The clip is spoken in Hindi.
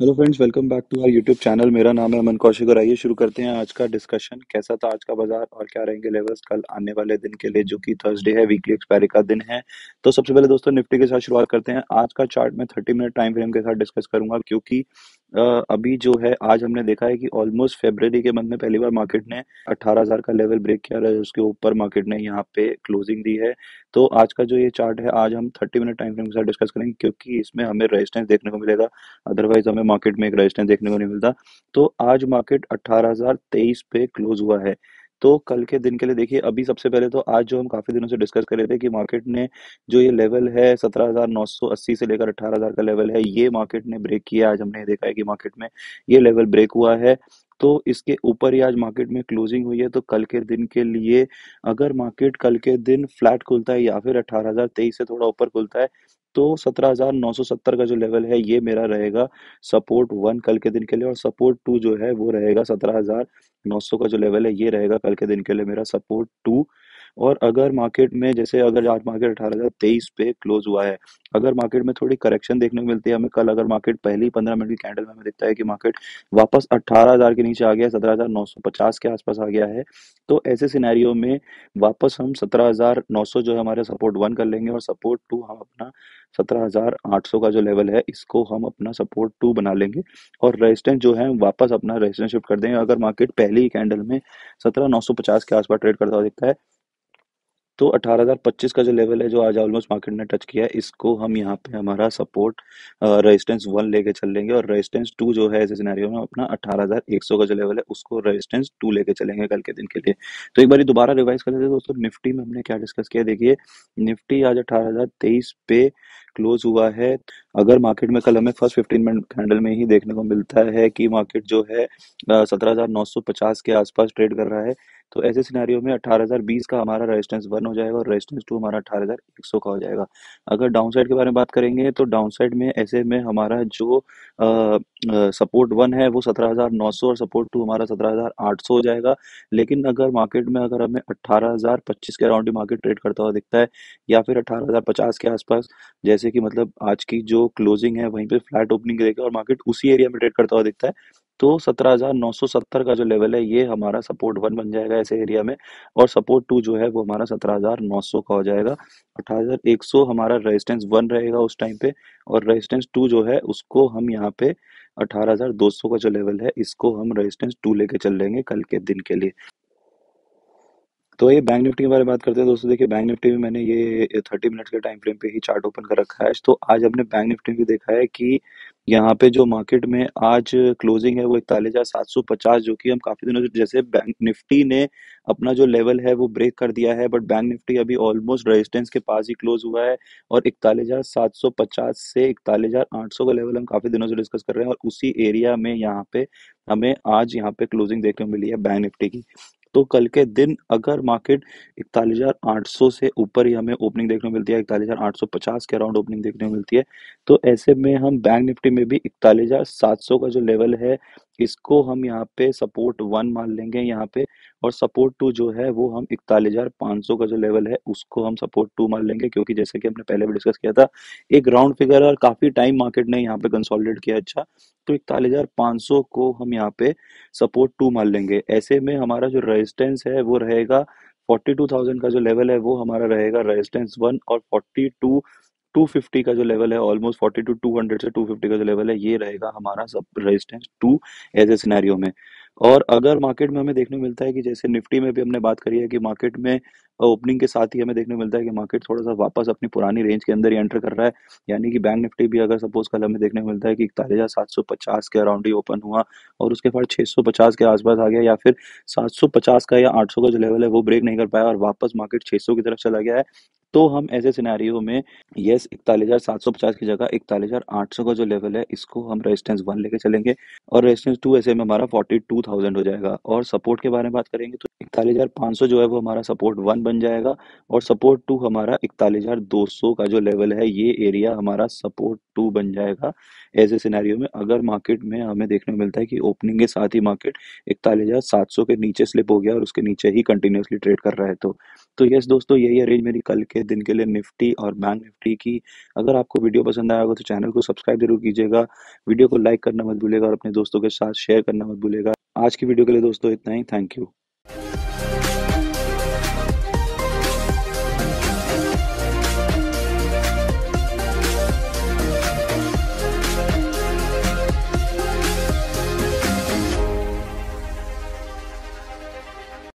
hello friends welcome back to our YouTube channel मेरा नाम है अमन कौशिक और आइए शुरू करते हैं आज का डिस्कशन कैसा था आज का बाजार और क्या रहेंगे लेवल्स कल आने वाले दिन के लिए जो कि थर्सडे है वीकली एक्सपायरी का दिन है तो सबसे पहले दोस्तों निफ्टी के साथ शुरुआत करते हैं आज का चार्ट में थर्टी मिनट टाइम फ्रेम के साथ डिस्कस करूंगा क्योंकि अभी जो है आज हमने देखा है कि ऑलमोस्ट फेब्रवरी के मंथ में पहली बार मार्केट ने 18,000 का लेवल ब्रेक किया है उसके ऊपर मार्केट ने यहाँ पे क्लोजिंग दी है तो आज का जो ये चार्ट है आज हम 30 मिनट टाइम फ्रेम के साथ डिस्कस करेंगे क्योंकि इसमें हमें रेजिस्टेंस देखने को मिलेगा अदरवाइज हमें मार्केट में एक रेजिस्टेंस देखने को नहीं मिलता तो आज मार्केट 18,023 पे क्लोज हुआ है तो कल के दिन के लिए देखिए अभी सबसे पहले तो आज जो हम काफी दिनों से डिस्कस कर रहे थे कि मार्केट ने जो ये लेवल है 17,980 से लेकर 18,000 का लेवल है ये मार्केट ने ब्रेक किया आज हमने देखा है कि मार्केट में ये लेवल ब्रेक हुआ है तो इसके ऊपर ही आज मार्केट में क्लोजिंग हुई है तो कल के दिन के लिए अगर मार्केट कल के दिन फ्लैट खुलता है या फिर अठारह से थोड़ा ऊपर खुलता है तो 17,970 का जो लेवल है ये मेरा रहेगा सपोर्ट वन कल के दिन के लिए और सपोर्ट टू जो है वो रहेगा 17,900 का जो लेवल है ये रहेगा कल के दिन के लिए मेरा सपोर्ट टू और अगर मार्केट में जैसे अगर आज मार्केट अठारह हज़ार तेईस पे क्लोज हुआ है अगर मार्केट में थोड़ी करेक्शन देखने को मिलती है हमें कल अगर मार्केट ही पंद्रह मिनट की कैंडल में हमें दिखता है कि मार्केट वापस अट्ठारह हज़ार के नीचे आ गया सत्रह हज़ार नौ सौ पचास के आसपास आ गया है तो ऐसे सिनेरियो में वापस हम सत्रह हज़ार नौ सौ जो है हमारे सपोर्ट वन कर लेंगे और सपोर्ट टू हम अपना सत्रह हज़ार आठ सौ का जो लेवल है इसको हम अपना सपोर्ट टू बना लेंगे और रेजिस्टेंस जो है वापस अपना रेजिस्टेंस शिफ्ट कर देंगे अगर मार्केट पहले ही कैंडल में सत्रह नौ सौ पचास के आसपास ट्रेड करता हुआ दिखता है तो 18,025 का जो लेवल है जो आज ऑलमोस्ट मार्केट ने टच किया है इसको हम यहाँ पे हमारा सपोर्ट रेजिस्टेंस वन लेके चल लेंगे और रेजिस्टेंस टू जो है ऐसे में अपना 18,100 का जो लेवल है उसको रेजिस्टेंस टू लेके चलेंगे कल के दिन के लिए तो एक बार दोबारा रिवाइज कर लेते दोस्तों निफ्टी में हमने क्या डिस्कस किया देखिए निफ्टी आज अठारह पे क्लोज हुआ है अगर मार्केट में कल हमें फर्स्ट फिफ्टीन मिनट कैंडल में ही देखने को मिलता है कि मार्केट जो है सत्रह के आसपास ट्रेड कर रहा है तो ऐसे सिनारियों में 18,020 का हमारा रेजिस्टेंस वन हो जाएगा और रेजिस्टेंस टू हमारा 18,100 का हो जाएगा अगर डाउन साइड के बारे में बात करेंगे तो डाउन साइड में ऐसे में हमारा जो सपोर्ट वन है वो 17,900 और सपोर्ट टू हमारा 17,800 हो जाएगा लेकिन अगर मार्केट में अगर हमें अट्ठारह के अराउंड मार्केट ट्रेड करता हुआ दिखता है या फिर 18,050 के आसपास जैसे कि मतलब आज की जो क्लोजिंग है वहीं पर फ्लैट ओपनिंग देगा और मार्केट उसी एरिया में ट्रेड करता हुआ दिखता है तो सत्रह हजार नौ सौ सत्तर का जो लेवल है ये हमारा सपोर्ट वन बन जाएगा ऐसे एरिया में और सपोर्ट टू जो है वो हमारा सत्रह हजार नौ सौ का हो जाएगा अठारह हजार एक सौ हमारा रेजिस्टेंस वन रहेगा उस टाइम पे और रेजिस्टेंस टू जो है उसको हम यहाँ पे अठारह हजार दो सौ का जो लेवल है इसको हम रेजिस्टेंस टू लेके चल लेंगे कल के दिन के लिए तो ये बैंक निफ्टी के बारे में बात करते हैं दोस्तों देखिए बैंक निफ्टी में मैंने ये थर्टी मिनट के टाइम फ्रेम पे ही चार्ट ओपन कर रखा है तो आज हमने बैंक निफ्टी में देखा है कि यहाँ पे जो मार्केट में आज क्लोजिंग है वो इकतालीस हजार सात सौ पचास जो कि हम काफी दिनों से जैसे बैंक निफ्टी ने अपना जो लेवल है वो ब्रेक कर दिया है बट बैंक निफ्टी अभी ऑलमोस्ट रेजिस्टेंस के पास ही क्लोज हुआ है और इकतालीस हजार सात सौ पचास से इकतालीस हजार आठ सौ का लेवल हम काफी दिनों से डिस्कस कर रहे हैं और उसी एरिया में यहाँ पे हमें आज यहाँ पे क्लोजिंग देखने को मिली है बैंक निफ्टी की तो कल के दिन अगर मार्केट इकतालीस हज़ार आठ सौ से ऊपर ही हमें ओपनिंग देखने को मिलती है इकतालीस हज़ार आठ सौ पचास के अराउंड ओपनिंग देखने को मिलती है तो ऐसे में हम बैंक निफ्टी में भी इकतालीस हज़ार सात सौ का जो लेवल है इसको हम यहाँ पे सपोर्ट वन मान लेंगे यहाँ पे और सपोर्ट टू जो है वो हम इकतालीस हजार पांच सौ का जो लेवल है उसको हम सपोर्ट टू मान लेंगे क्योंकि जैसे कि हमने पहले भी डिस्कस किया था एक राउंड फिगर और काफी टाइम मार्केट ने यहाँ पे कंसोलिडेट किया अच्छा तो इकतालीस हजार पांच सौ को हम यहाँ पे सपोर्ट टू मान लेंगे ऐसे में हमारा जो रेजिस्टेंस है वो रहेगा फोर्टी टू थाउजेंड का जो लेवल है वो हमारा रहेगा रेजिस्टेंस वन और फोर्टी टू 250 का जो लेवल है ऑलमोस्ट 40 टू 200 से 250 का जो लेवल है ये रहेगा हमारा सब resistance two as a scenario में और अगर मार्केट में हमें देखने को मिलता है कि जैसे निफ्टी में भी हमने बात करी है कि मार्केट में ओपनिंग के साथ ही हमें देखने को मिलता है कि मार्केट थोड़ा सा वापस अपनी पुरानी रेंज के अंदर ही एंटर कर रहा है यानी कि बैंक निफ्टी भी अगर सपोज कल हमें देखने को मिलता है कि इकतालीस हज़ार सात सौ पचास के अराउंड ही ओपन हुआ और उसके बाद छह सौ पचास के आसपास आ गया या फिर सात सौ पचास का या आठ सौ का जो लेवल है वो ब्रेक नहीं कर पाया और वापस मार्केट छह सौ की तरफ चला गया है तो हम ऐसे सिनेरियो में यस इकतालीस हजार सात सौ पचास की जगह इकतालीस हजार आठ सौ का जो लेवल है इसको हम रेजिस्टेंस वन लेके चलेंगे और रेजिस्टेंस टू ऐसे में हमारा फोर्टी टू थाउजेंड हो जाएगा और सपोर्ट के बारे में बात करेंगे तो इकतालीस हजार पांच सौ जो है वो हमारा सपोर्ट वन बन जाएगा और सपोर्ट टू हमारा इकतालीस हजार दो सौ का जो लेवल है ये एरिया हमारा सपोर्ट टू बन जाएगा ऐसे सिनेरियो में अगर मार्केट में हमें देखने को मिलता है कि ओपनिंग के साथ ही मार्केट इकतालीस हजार सात सौ के नीचे स्लिप हो गया और उसके नीचे ही कंटिन्यूसली ट्रेड कर रहा है तो, तो यस दोस्तों यही अरेंज मेरी कल के के दिन के लिए निफ्टी और बैंक निफ्टी की अगर आपको वीडियो पसंद आया होगा तो चैनल को सब्सक्राइब जरूर कीजिएगा वीडियो को लाइक करना मत भूलेगा और अपने दोस्तों के साथ शेयर करना मत भूलेगा आज की वीडियो के लिए दोस्तों इतना ही थैंक यू